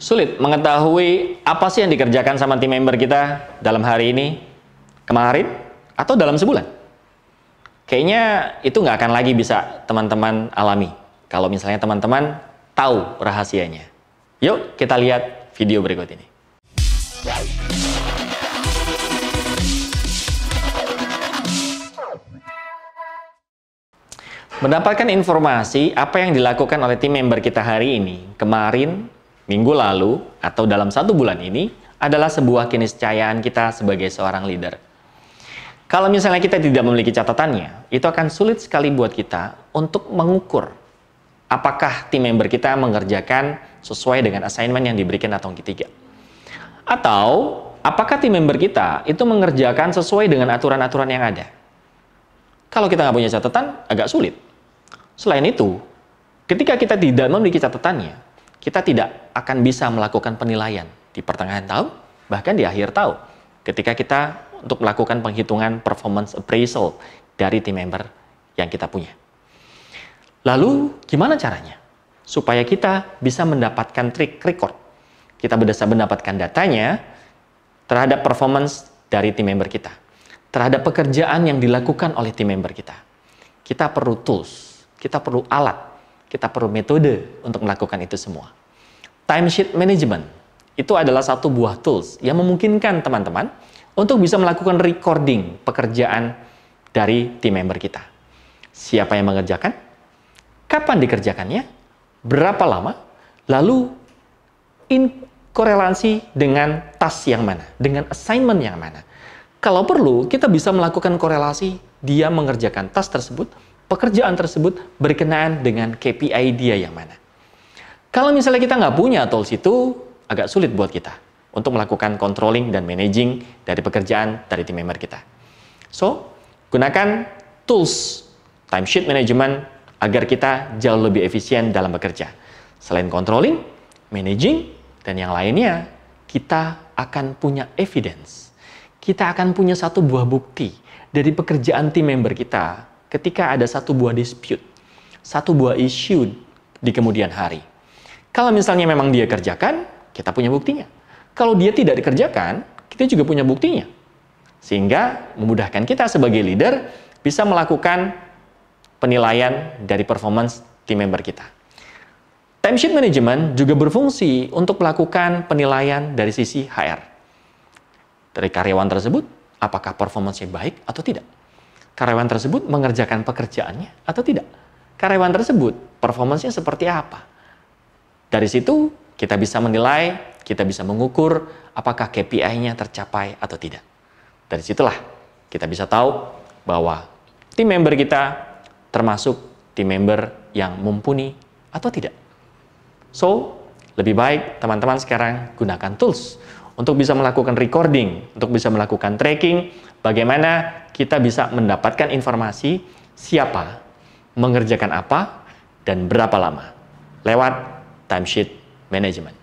sulit mengetahui apa sih yang dikerjakan sama tim member kita dalam hari ini, kemarin, atau dalam sebulan. Kayaknya itu nggak akan lagi bisa teman-teman alami kalau misalnya teman-teman tahu rahasianya. Yuk kita lihat video berikut ini. Mendapatkan informasi apa yang dilakukan oleh tim member kita hari ini, kemarin, minggu lalu atau dalam satu bulan ini adalah sebuah keniscayaan kita sebagai seorang leader. Kalau misalnya kita tidak memiliki catatannya, itu akan sulit sekali buat kita untuk mengukur apakah tim member kita mengerjakan sesuai dengan assignment yang diberikan atau ketiga. Atau apakah tim member kita itu mengerjakan sesuai dengan aturan-aturan yang ada. Kalau kita nggak punya catatan, agak sulit. Selain itu, ketika kita tidak memiliki catatannya, kita tidak akan bisa melakukan penilaian di pertengahan tahun, bahkan di akhir tahun, ketika kita untuk melakukan penghitungan performance appraisal dari team member yang kita punya. Lalu, gimana caranya? Supaya kita bisa mendapatkan trik record. Kita berdasar mendapatkan datanya terhadap performance dari team member kita. Terhadap pekerjaan yang dilakukan oleh team member kita. Kita perlu tools, kita perlu alat kita perlu metode untuk melakukan itu semua. Timesheet management itu adalah satu buah tools yang memungkinkan teman-teman untuk bisa melakukan recording pekerjaan dari tim member kita. Siapa yang mengerjakan? Kapan dikerjakannya? Berapa lama? Lalu in korelasi dengan task yang mana, dengan assignment yang mana. Kalau perlu, kita bisa melakukan korelasi dia mengerjakan task tersebut pekerjaan tersebut berkenaan dengan KPI dia yang mana. Kalau misalnya kita nggak punya tools itu, agak sulit buat kita untuk melakukan controlling dan managing dari pekerjaan dari tim member kita. So, gunakan tools timesheet management agar kita jauh lebih efisien dalam bekerja. Selain controlling, managing, dan yang lainnya, kita akan punya evidence. Kita akan punya satu buah bukti dari pekerjaan tim member kita ketika ada satu buah dispute, satu buah issue di kemudian hari. Kalau misalnya memang dia kerjakan, kita punya buktinya. Kalau dia tidak dikerjakan, kita juga punya buktinya. Sehingga memudahkan kita sebagai leader bisa melakukan penilaian dari performance tim member kita. Timesheet management juga berfungsi untuk melakukan penilaian dari sisi HR. Dari karyawan tersebut, apakah performanya baik atau tidak karyawan tersebut mengerjakan pekerjaannya atau tidak. Karyawan tersebut performansnya seperti apa. Dari situ kita bisa menilai, kita bisa mengukur apakah KPI-nya tercapai atau tidak. Dari situlah kita bisa tahu bahwa tim member kita termasuk tim member yang mumpuni atau tidak. So, lebih baik teman-teman sekarang gunakan tools untuk bisa melakukan recording, untuk bisa melakukan tracking, bagaimana kita bisa mendapatkan informasi siapa mengerjakan apa dan berapa lama lewat timesheet management.